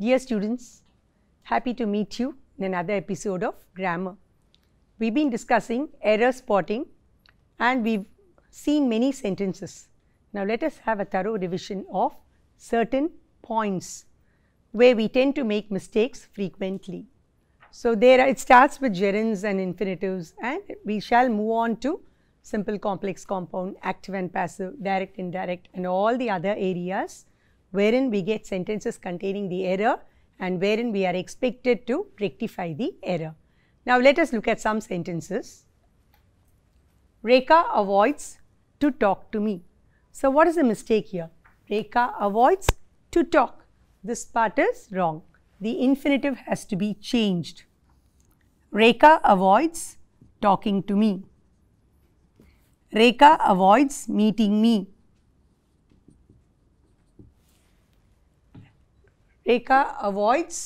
Dear students, happy to meet you in another episode of Grammar. We've been discussing error spotting and we've seen many sentences. Now let us have a thorough revision of certain points where we tend to make mistakes frequently. So there are, it starts with gerunds and infinitives and we shall move on to simple complex compound, active and passive, direct, indirect and all the other areas wherein we get sentences containing the error and wherein we are expected to rectify the error. Now, let us look at some sentences. Rekha avoids to talk to me. So, what is the mistake here? Rekha avoids to talk. This part is wrong. The infinitive has to be changed. Rekha avoids talking to me. Rekha avoids meeting me. Rekha avoids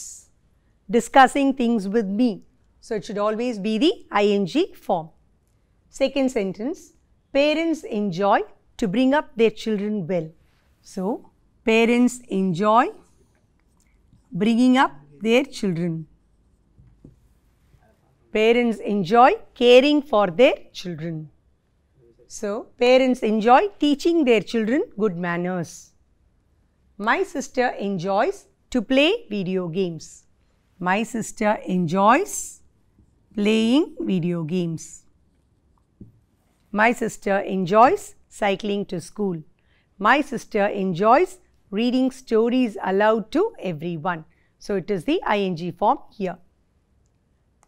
discussing things with me. So, it should always be the ing form. Second sentence, parents enjoy to bring up their children well. So, parents enjoy bringing up their children. Parents enjoy caring for their children. So, parents enjoy teaching their children good manners. My sister enjoys to play video games. My sister enjoys playing video games. My sister enjoys cycling to school. My sister enjoys reading stories aloud to everyone. So, it is the ing form here.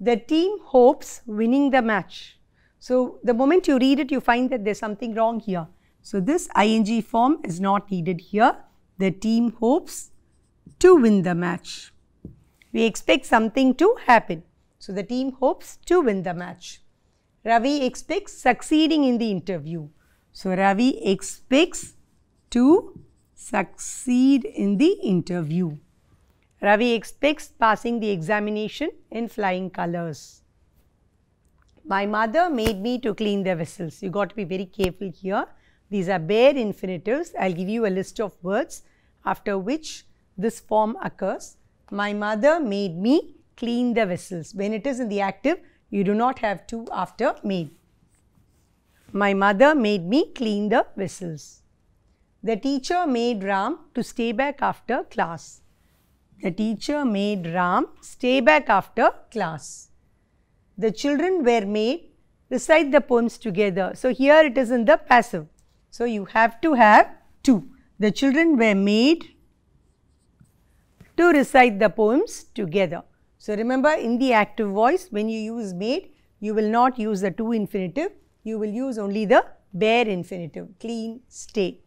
The team hopes winning the match. So, the moment you read it, you find that there's something wrong here. So, this ing form is not needed here. The team hopes to win the match. We expect something to happen. So, the team hopes to win the match. Ravi expects succeeding in the interview. So, Ravi expects to succeed in the interview. Ravi expects passing the examination in flying colors. My mother made me to clean the vessels. You got to be very careful here. These are bare infinitives. I will give you a list of words after which this form occurs. My mother made me clean the vessels. When it is in the active, you do not have to after made. My mother made me clean the vessels. The teacher made Ram to stay back after class. The teacher made Ram stay back after class. The children were made recite the poems together. So, here it is in the passive. So, you have to have two. The children were made to recite the poems together. So, remember in the active voice when you use made you will not use the to infinitive you will use only the bare infinitive clean stay.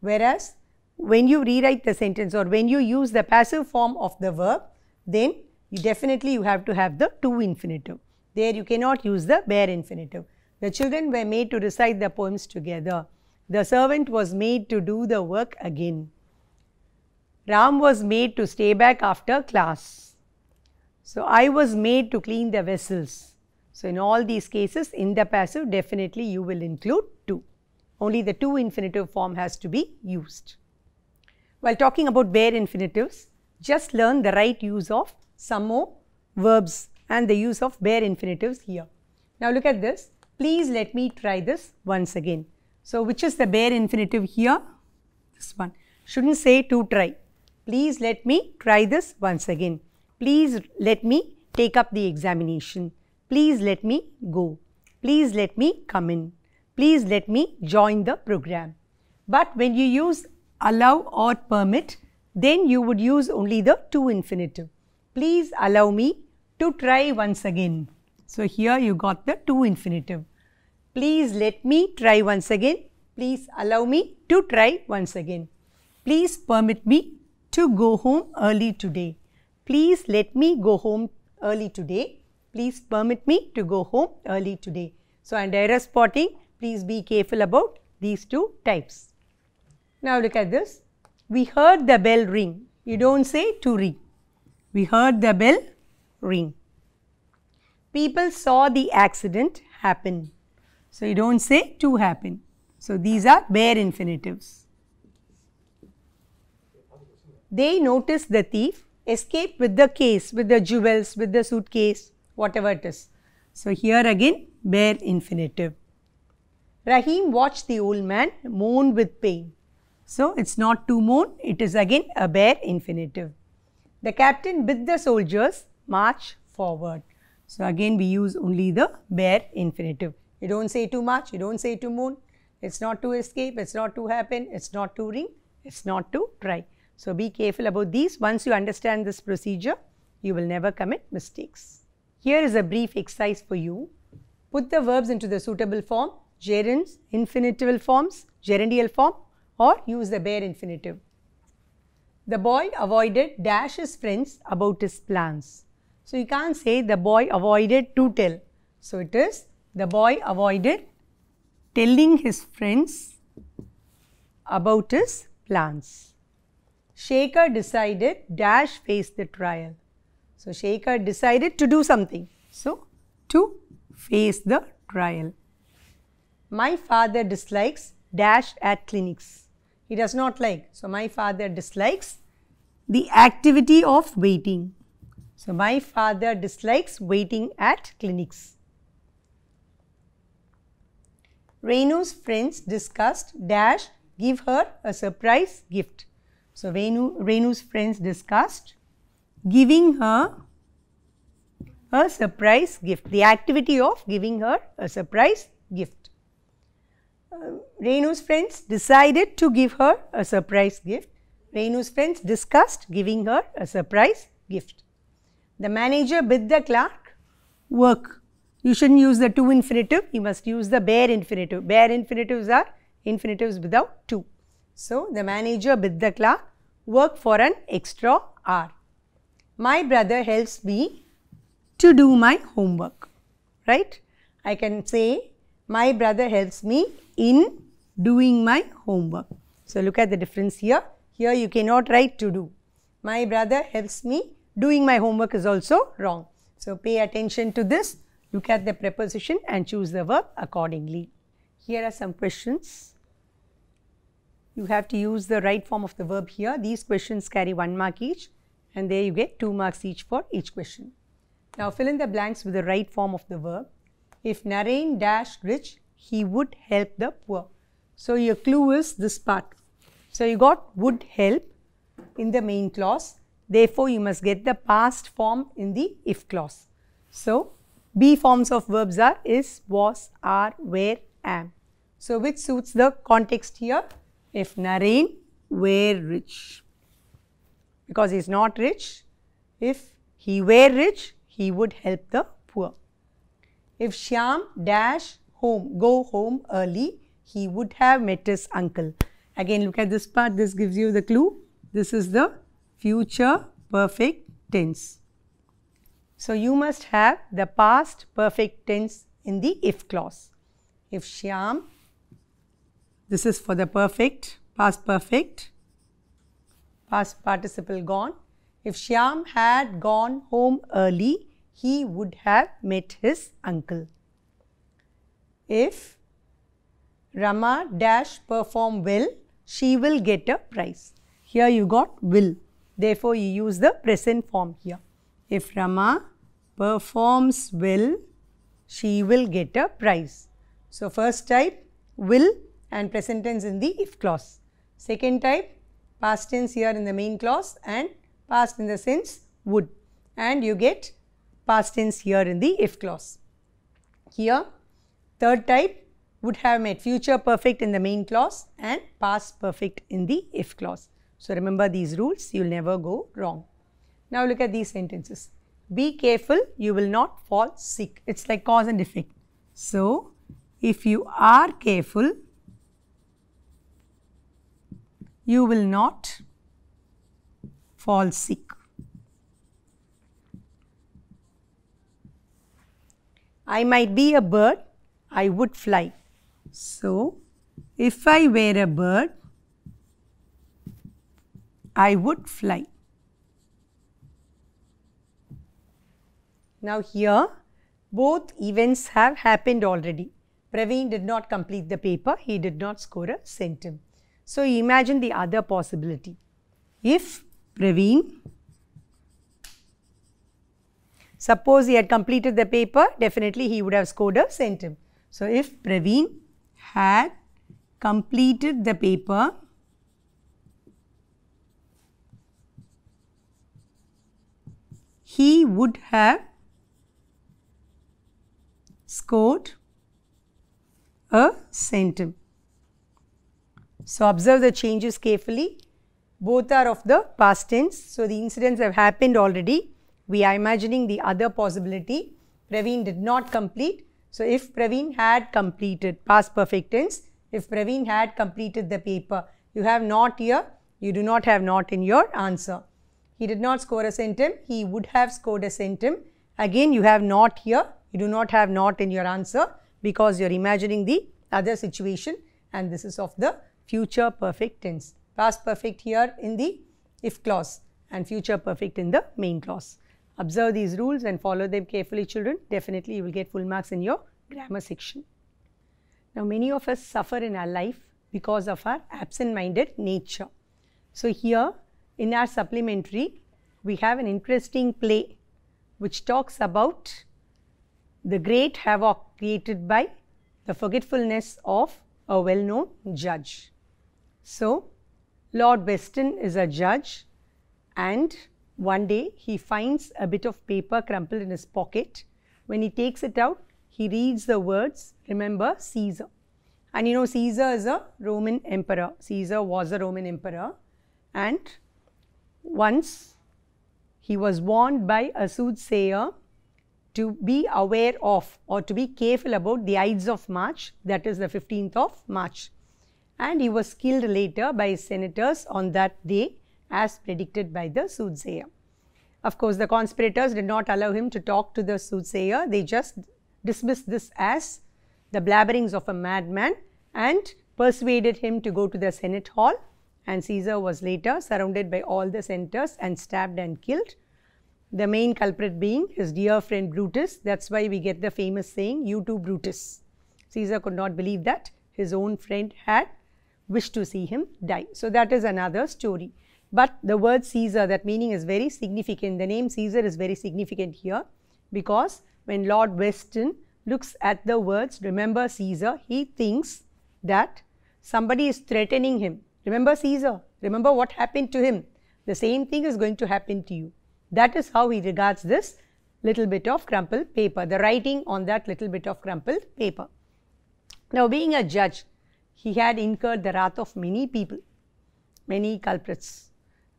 Whereas, when you rewrite the sentence or when you use the passive form of the verb then you definitely you have to have the to infinitive. There you cannot use the bare infinitive. The children were made to recite the poems together. The servant was made to do the work again. Ram was made to stay back after class. So, I was made to clean the vessels. So, in all these cases in the passive definitely you will include to. Only the to infinitive form has to be used. While talking about bare infinitives, just learn the right use of some more verbs and the use of bare infinitives here. Now, look at this. Please let me try this once again. So, which is the bare infinitive here? This one. Shouldn't say to try Please let me try this once again. Please let me take up the examination. Please let me go. Please let me come in. Please let me join the program. But when you use allow or permit, then you would use only the to infinitive. Please allow me to try once again. So here you got the to infinitive. Please let me try once again. Please allow me to try once again. Please permit me to go home early today. Please let me go home early today. Please permit me to go home early today. So, and error spotting, please be careful about these two types. Now, look at this. We heard the bell ring. You do not say to ring. We heard the bell ring. People saw the accident happen. So, you do not say to happen. So, these are bare infinitives. They notice the thief, escape with the case, with the jewels, with the suitcase, whatever it is. So, here again bare infinitive. Rahim watched the old man moan with pain. So, it's not to moan, it is again a bare infinitive. The captain bid the soldiers march forward. So, again we use only the bare infinitive. You don't say too much. you don't say to moon. It's not to escape, it's not to happen, it's not to ring, it's not to try. So, be careful about these. Once you understand this procedure, you will never commit mistakes. Here is a brief exercise for you. Put the verbs into the suitable form, gerunds, infinitival forms, gerundial form or use the bare infinitive. The boy avoided dash his friends about his plans. So, you can't say the boy avoided to tell. So, it is the boy avoided telling his friends about his plans. Shaker decided dash face the trial. So, Shaker decided to do something. So, to face the trial. My father dislikes dash at clinics. He does not like. So, my father dislikes the activity of waiting. So, my father dislikes waiting at clinics. Renu's friends discussed dash give her a surprise gift. So, Renu, Renu's friends discussed giving her a surprise gift, the activity of giving her a surprise gift. Uh, Renu's friends decided to give her a surprise gift. Renu's friends discussed giving her a surprise gift. The manager bid the clerk work. You shouldn't use the to infinitive, you must use the bare infinitive. Bare infinitives are infinitives without to. So, the manager with the clerk work for an extra hour. My brother helps me to do my homework, right? I can say my brother helps me in doing my homework. So, look at the difference here. Here you cannot write to do. My brother helps me doing my homework is also wrong. So, pay attention to this. Look at the preposition and choose the verb accordingly. Here are some questions. You have to use the right form of the verb here. These questions carry 1 mark each and there you get 2 marks each for each question. Now fill in the blanks with the right form of the verb. If Narain dash rich, he would help the poor. So your clue is this part. So you got would help in the main clause. Therefore, you must get the past form in the if clause. So B forms of verbs are is, was, are, were, am. So which suits the context here? if Naren were rich. Because he is not rich, if he were rich, he would help the poor. If Shyam dash home, go home early, he would have met his uncle. Again, look at this part, this gives you the clue. This is the future perfect tense. So, you must have the past perfect tense in the if clause. If Shyam this is for the perfect, past perfect, past participle gone. If Shyam had gone home early, he would have met his uncle. If Rama dash perform well, she will get a prize. Here you got will. Therefore, you use the present form here. If Rama performs well, she will get a prize. So, first type will and present tense in the if clause. Second type past tense here in the main clause and past in the sense would and you get past tense here in the if clause. Here third type would have made future perfect in the main clause and past perfect in the if clause. So, remember these rules you will never go wrong. Now, look at these sentences. Be careful you will not fall sick. It is like cause and effect. So, if you are careful you will not fall sick. I might be a bird, I would fly. So, if I were a bird, I would fly. Now here, both events have happened already. Praveen did not complete the paper, he did not score a centime. So, imagine the other possibility. If Praveen, suppose he had completed the paper, definitely he would have scored a centum. So, if Praveen had completed the paper, he would have scored a centum. So, observe the changes carefully. Both are of the past tense. So, the incidents have happened already. We are imagining the other possibility. Praveen did not complete. So, if Praveen had completed past perfect tense, if Praveen had completed the paper, you have not here, you do not have not in your answer. He did not score a centum, he would have scored a centum. Again, you have not here, you do not have not in your answer because you are imagining the other situation and this is of the future perfect tense. Past perfect here in the if clause and future perfect in the main clause. Observe these rules and follow them carefully children. Definitely you will get full marks in your grammar section. Now many of us suffer in our life because of our absent-minded nature. So here in our supplementary we have an interesting play which talks about the great havoc created by the forgetfulness of a well-known judge. So, Lord Weston is a judge and one day he finds a bit of paper crumpled in his pocket. When he takes it out, he reads the words, remember Caesar. And you know Caesar is a Roman emperor. Caesar was a Roman emperor and once he was warned by a soothsayer to be aware of or to be careful about the Ides of March, that is the 15th of March and he was killed later by his senators on that day as predicted by the soothsayer. Of course, the conspirators did not allow him to talk to the soothsayer. They just dismissed this as the blabberings of a madman and persuaded him to go to the Senate hall and Caesar was later surrounded by all the senators and stabbed and killed. The main culprit being his dear friend Brutus. That's why we get the famous saying, you too Brutus. Caesar could not believe that his own friend had wish to see him die. So that is another story. But the word Caesar, that meaning is very significant. The name Caesar is very significant here because when Lord Weston looks at the words, remember Caesar, he thinks that somebody is threatening him. Remember Caesar, remember what happened to him. The same thing is going to happen to you. That is how he regards this little bit of crumpled paper, the writing on that little bit of crumpled paper. Now, being a judge, he had incurred the wrath of many people, many culprits.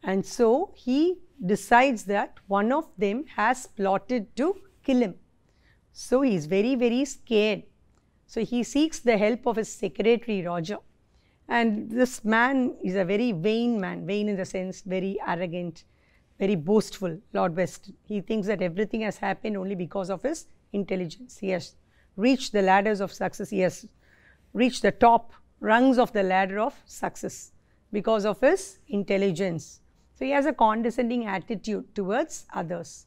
And so he decides that one of them has plotted to kill him. So he is very, very scared. So he seeks the help of his secretary, Roger. And this man is a very vain man, vain in the sense very arrogant, very boastful, Lord West. He thinks that everything has happened only because of his intelligence. He has reached the ladders of success, he has reached the top rungs of the ladder of success because of his intelligence. So, he has a condescending attitude towards others.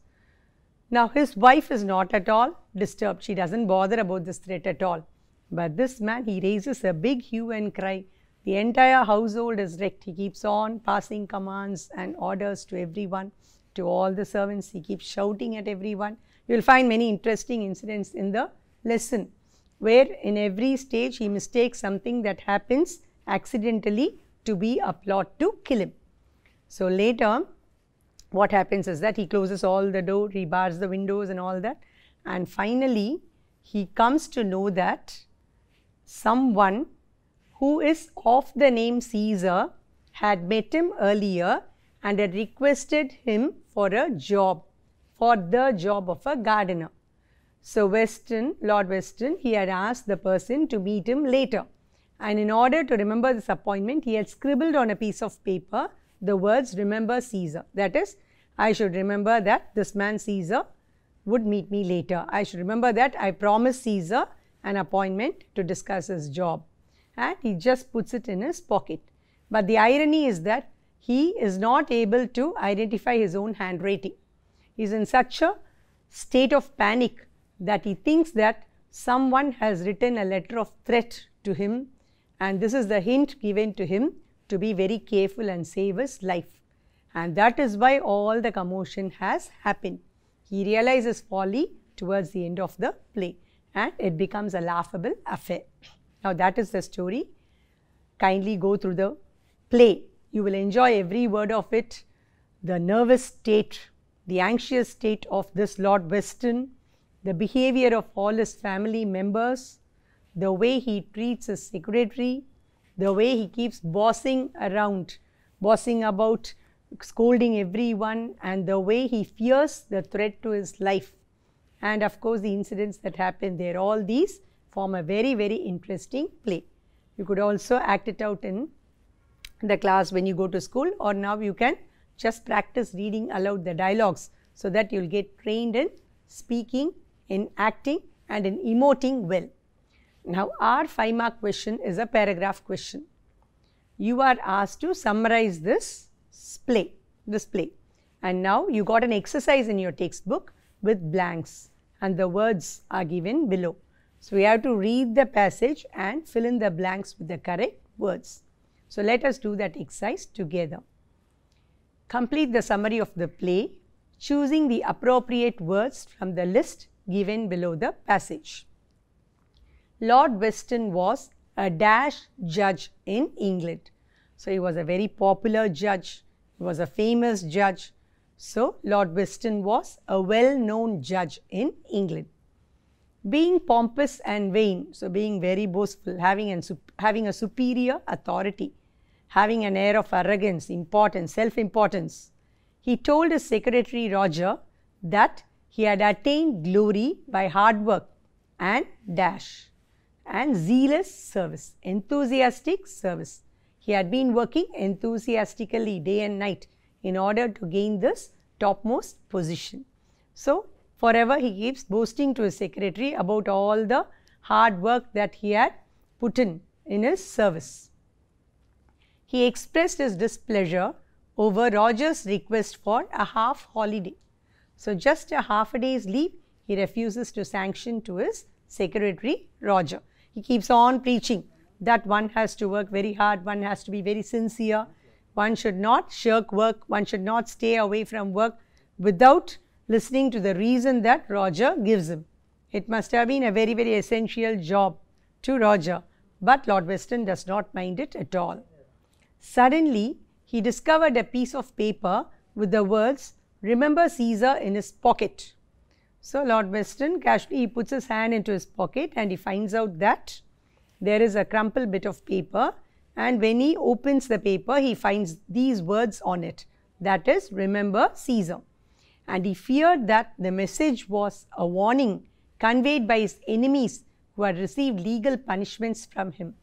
Now, his wife is not at all disturbed. She does not bother about this threat at all. But this man, he raises a big hue and cry. The entire household is wrecked. He keeps on passing commands and orders to everyone, to all the servants. He keeps shouting at everyone. You will find many interesting incidents in the lesson where in every stage he mistakes something that happens accidentally to be a plot to kill him. So, later what happens is that he closes all the door, he bars the windows and all that and finally he comes to know that someone who is of the name Caesar had met him earlier and had requested him for a job, for the job of a gardener. So Weston, Lord Weston, he had asked the person to meet him later. And in order to remember this appointment, he had scribbled on a piece of paper the words, remember Caesar. That is, I should remember that this man Caesar would meet me later. I should remember that I promised Caesar an appointment to discuss his job. And he just puts it in his pocket. But the irony is that he is not able to identify his own handwriting. He is in such a state of panic that he thinks that someone has written a letter of threat to him and this is the hint given to him to be very careful and save his life and that is why all the commotion has happened. He realizes folly towards the end of the play and it becomes a laughable affair. Now that is the story. Kindly go through the play. You will enjoy every word of it. The nervous state, the anxious state of this Lord Weston the behavior of all his family members, the way he treats his secretary, the way he keeps bossing around, bossing about, scolding everyone, and the way he fears the threat to his life. And of course, the incidents that happen there, all these form a very, very interesting play. You could also act it out in the class when you go to school, or now you can just practice reading aloud the dialogues so that you will get trained in speaking in acting and in emoting well. Now, our 5 mark question is a paragraph question. You are asked to summarize this play, this play. And now you got an exercise in your textbook with blanks and the words are given below. So, we have to read the passage and fill in the blanks with the correct words. So, let us do that exercise together. Complete the summary of the play, choosing the appropriate words from the list given below the passage. Lord Weston was a dash judge in England. So, he was a very popular judge, he was a famous judge. So, Lord Weston was a well known judge in England. Being pompous and vain, so being very boastful, having, an, having a superior authority, having an air of arrogance, importance, self importance, he told his secretary Roger that he had attained glory by hard work and dash and zealous service, enthusiastic service. He had been working enthusiastically day and night in order to gain this topmost position. So, forever he keeps boasting to his secretary about all the hard work that he had put in in his service. He expressed his displeasure over Roger's request for a half holiday so, just a half a day's leave he refuses to sanction to his secretary Roger. He keeps on preaching that one has to work very hard, one has to be very sincere, one should not shirk work, one should not stay away from work without listening to the reason that Roger gives him. It must have been a very, very essential job to Roger, but Lord Weston does not mind it at all. Suddenly, he discovered a piece of paper with the words remember Caesar in his pocket. So, Lord Weston casually he puts his hand into his pocket and he finds out that there is a crumpled bit of paper and when he opens the paper he finds these words on it that is remember Caesar and he feared that the message was a warning conveyed by his enemies who had received legal punishments from him.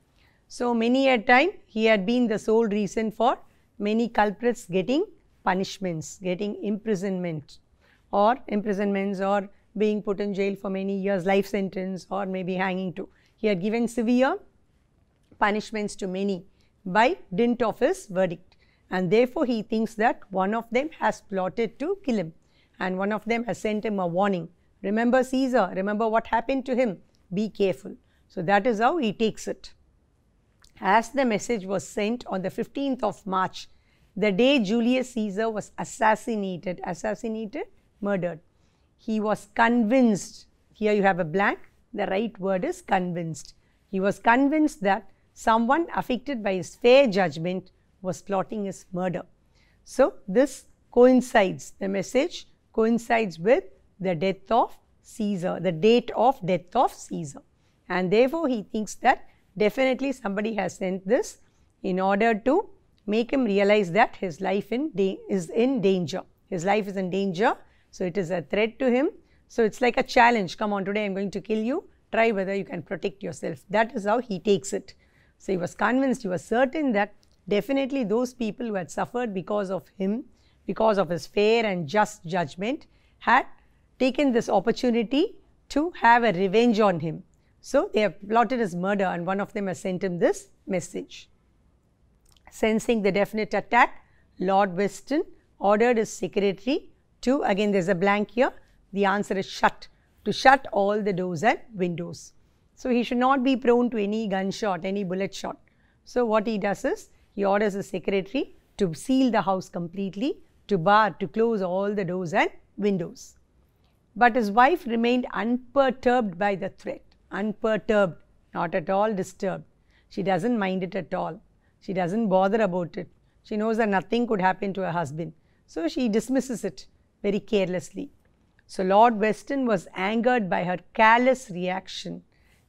So, many a time he had been the sole reason for many culprits getting punishments, getting imprisonment or imprisonments or being put in jail for many years, life sentence or maybe hanging too. He had given severe punishments to many by dint of his verdict and therefore he thinks that one of them has plotted to kill him and one of them has sent him a warning. Remember Caesar, remember what happened to him, be careful. So that is how he takes it. As the message was sent on the 15th of March the day Julius Caesar was assassinated, assassinated, murdered. He was convinced, here you have a blank, the right word is convinced. He was convinced that someone affected by his fair judgment was plotting his murder. So, this coincides, the message coincides with the death of Caesar, the date of death of Caesar. And therefore, he thinks that definitely somebody has sent this in order to make him realize that his life in is in danger. His life is in danger. So it is a threat to him. So it's like a challenge. Come on, today I'm going to kill you. Try whether you can protect yourself. That is how he takes it. So he was convinced, he was certain that definitely those people who had suffered because of him, because of his fair and just judgment, had taken this opportunity to have a revenge on him. So they have plotted his murder and one of them has sent him this message. Sensing the definite attack, Lord Weston ordered his secretary to, again there is a blank here, the answer is shut, to shut all the doors and windows. So, he should not be prone to any gunshot, any bullet shot. So, what he does is, he orders his secretary to seal the house completely, to bar, to close all the doors and windows. But his wife remained unperturbed by the threat, unperturbed, not at all disturbed. She does not mind it at all. She doesn't bother about it. She knows that nothing could happen to her husband. So she dismisses it very carelessly. So Lord Weston was angered by her callous reaction.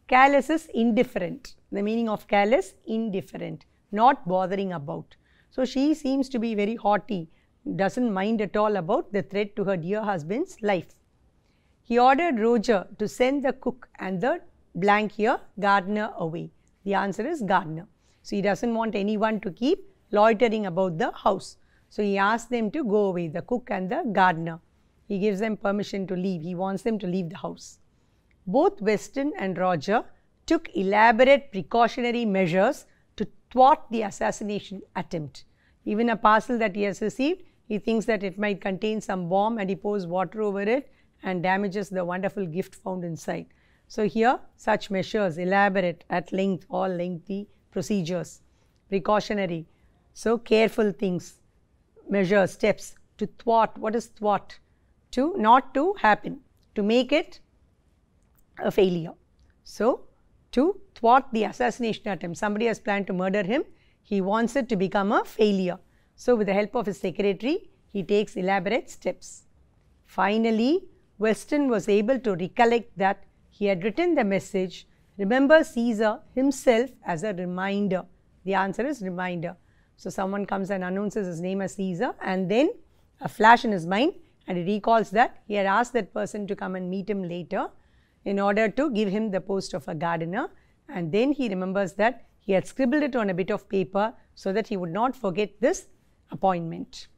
Callous is indifferent. The meaning of callous, indifferent, not bothering about. So she seems to be very haughty, doesn't mind at all about the threat to her dear husband's life. He ordered Roger to send the cook and the blank here, gardener away. The answer is gardener. So he doesn't want anyone to keep loitering about the house. So he asks them to go away, the cook and the gardener. He gives them permission to leave. He wants them to leave the house. Both Weston and Roger took elaborate precautionary measures to thwart the assassination attempt. Even a parcel that he has received, he thinks that it might contain some bomb and he pours water over it and damages the wonderful gift found inside. So here such measures elaborate at length, all lengthy procedures, precautionary. So, careful things, measure, steps to thwart. What is thwart? To not to happen, to make it a failure. So, to thwart the assassination attempt, somebody has planned to murder him, he wants it to become a failure. So, with the help of his secretary, he takes elaborate steps. Finally, Weston was able to recollect that he had written the message Remember Caesar himself as a reminder. The answer is reminder. So someone comes and announces his name as Caesar and then a flash in his mind and he recalls that he had asked that person to come and meet him later in order to give him the post of a gardener and then he remembers that he had scribbled it on a bit of paper so that he would not forget this appointment.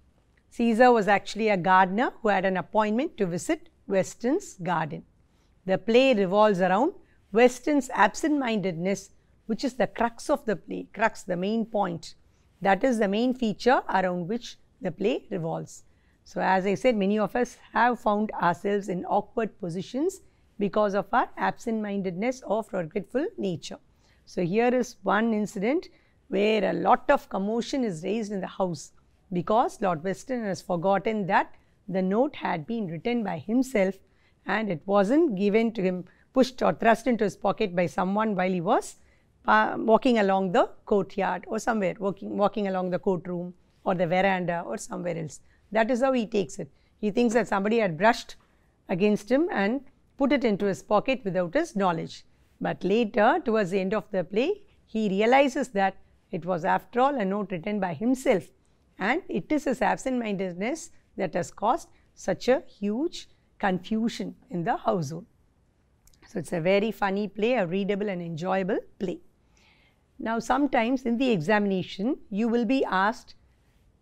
Caesar was actually a gardener who had an appointment to visit Weston's garden. The play revolves around Weston's absent mindedness, which is the crux of the play, crux, the main point, that is the main feature around which the play revolves. So, as I said, many of us have found ourselves in awkward positions because of our absent mindedness or forgetful nature. So, here is one incident where a lot of commotion is raised in the house because Lord Weston has forgotten that the note had been written by himself and it wasn't given to him pushed or thrust into his pocket by someone while he was uh, walking along the courtyard or somewhere, walking, walking along the courtroom or the veranda or somewhere else. That is how he takes it. He thinks that somebody had brushed against him and put it into his pocket without his knowledge. But later, towards the end of the play, he realizes that it was after all a note written by himself and it is his absent-mindedness that has caused such a huge confusion in the household. So it's a very funny play, a readable and enjoyable play. Now sometimes in the examination, you will be asked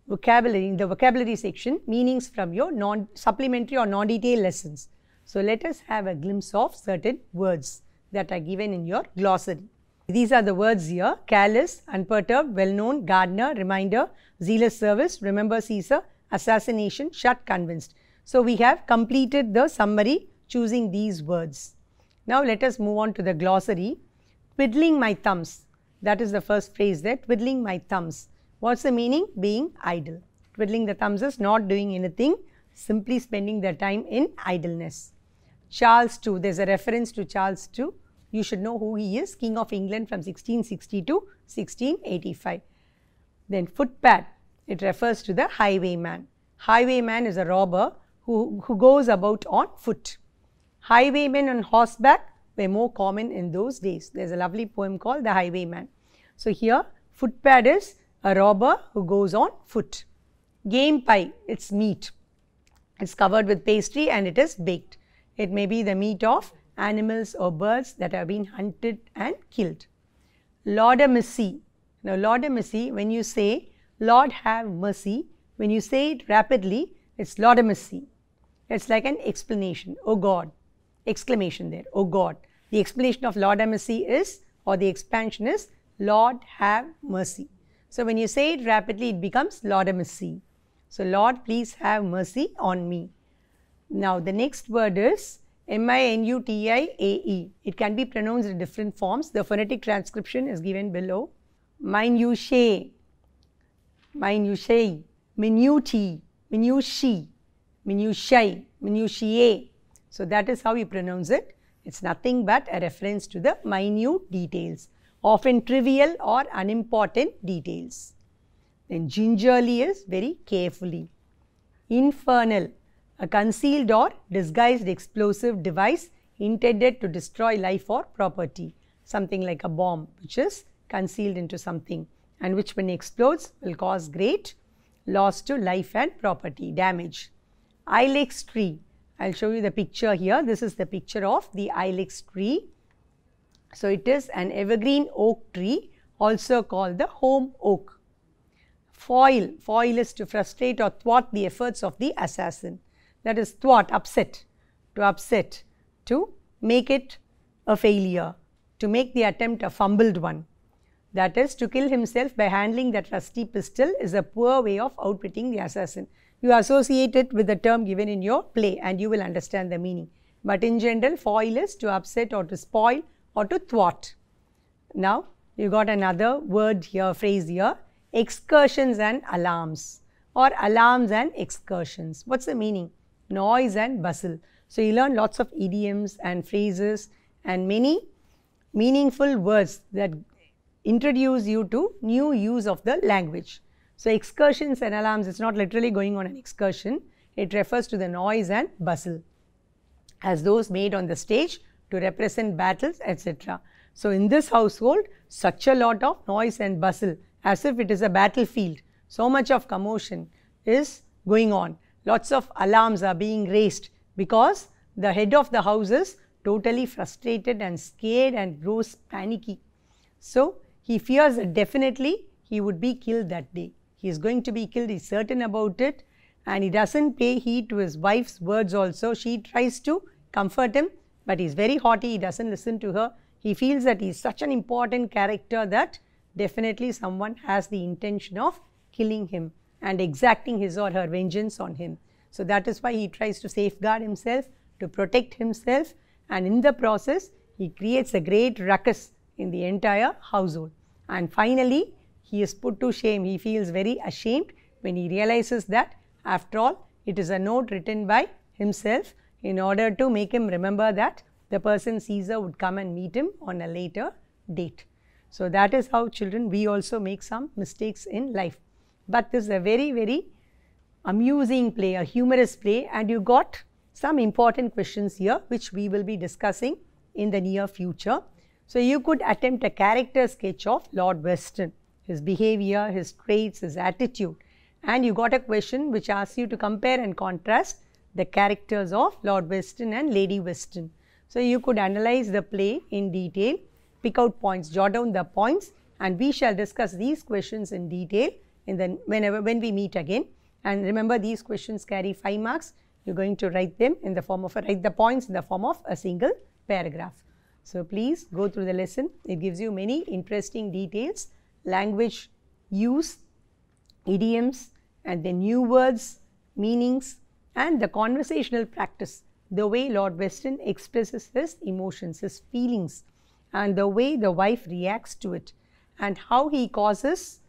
vocabulary, in the vocabulary section, meanings from your non supplementary or non-detail lessons. So let us have a glimpse of certain words that are given in your glossary. These are the words here, callous, unperturbed, well-known, gardener, reminder, zealous service, remember Caesar, assassination, shut, convinced. So we have completed the summary choosing these words. Now let us move on to the glossary. Twiddling my thumbs. That is the first phrase there. Twiddling my thumbs. What's the meaning? Being idle. Twiddling the thumbs is not doing anything, simply spending their time in idleness. Charles II, there's a reference to Charles II. You should know who he is, King of England from 1660 to 1685. Then footpad, it refers to the highwayman. Highwayman is a robber who, who goes about on foot. Highwaymen on horseback were more common in those days. There is a lovely poem called The Highwayman. So, here footpad is a robber who goes on foot. Game pie, it's meat. It's covered with pastry and it is baked. It may be the meat of animals or birds that have been hunted and killed. mercy. Now, mercy. when you say Lord have mercy, when you say it rapidly, it's mercy." It's like an explanation. Oh God, exclamation there, Oh God. The explanation of Lord have mercy is, or the expansion is, Lord have mercy. So when you say it rapidly, it becomes Lord have mercy. So Lord, please have mercy on me. Now the next word is M-I-N-U-T-I-A-E. It can be pronounced in different forms. The phonetic transcription is given below. Minutiae, minutiae, minutiae, minutie, minutiae, minutiae, so that is how we pronounce it. It's nothing but a reference to the minute details, often trivial or unimportant details. Then gingerly is very carefully. Infernal, a concealed or disguised explosive device intended to destroy life or property. Something like a bomb which is concealed into something and which when explodes will cause great loss to life and property damage. Ilex tree, I will show you the picture here. This is the picture of the ilex tree. So, it is an evergreen oak tree also called the home oak. Foil, foil is to frustrate or thwart the efforts of the assassin. That is thwart, upset, to upset, to make it a failure, to make the attempt a fumbled one. That is to kill himself by handling that rusty pistol is a poor way of outwitting the assassin you associate it with the term given in your play and you will understand the meaning. But in general, foil is to upset or to spoil or to thwart. Now, you got another word here, phrase here, excursions and alarms or alarms and excursions. What's the meaning? Noise and bustle. So, you learn lots of idioms and phrases and many meaningful words that introduce you to new use of the language. So, excursions and alarms is not literally going on an excursion, it refers to the noise and bustle as those made on the stage to represent battles etc. So, in this household such a lot of noise and bustle as if it is a battlefield, so much of commotion is going on, lots of alarms are being raised because the head of the house is totally frustrated and scared and grows panicky. So, he fears that definitely he would be killed that day. He is going to be killed, he's certain about it and he doesn't pay heed to his wife's words also. She tries to comfort him but he's very haughty, he doesn't listen to her. He feels that he is such an important character that definitely someone has the intention of killing him and exacting his or her vengeance on him. So that is why he tries to safeguard himself, to protect himself and in the process he creates a great ruckus in the entire household. And finally, he is put to shame. He feels very ashamed when he realizes that after all it is a note written by himself in order to make him remember that the person Caesar would come and meet him on a later date. So, that is how children we also make some mistakes in life. But this is a very very amusing play, a humorous play and you got some important questions here which we will be discussing in the near future. So, you could attempt a character sketch of Lord Weston his behavior, his traits, his attitude. And you got a question which asks you to compare and contrast the characters of Lord Weston and Lady Weston. So, you could analyze the play in detail, pick out points, jot down the points and we shall discuss these questions in detail in the whenever when we meet again. And remember these questions carry 5 marks, you are going to write them in the form of a, write the points in the form of a single paragraph. So, please go through the lesson, it gives you many interesting details language use, idioms and the new words, meanings and the conversational practice, the way Lord Weston expresses his emotions, his feelings and the way the wife reacts to it and how he causes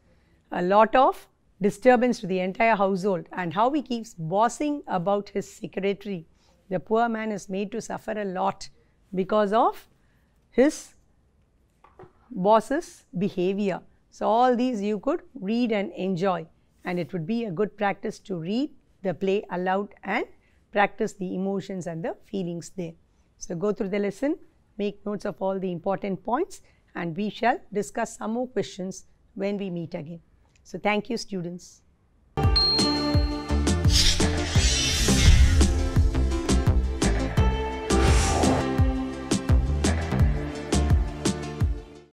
a lot of disturbance to the entire household and how he keeps bossing about his secretary. The poor man is made to suffer a lot because of his boss's behavior. So all these you could read and enjoy and it would be a good practice to read the play aloud and practice the emotions and the feelings there. So go through the lesson, make notes of all the important points and we shall discuss some more questions when we meet again. So thank you students.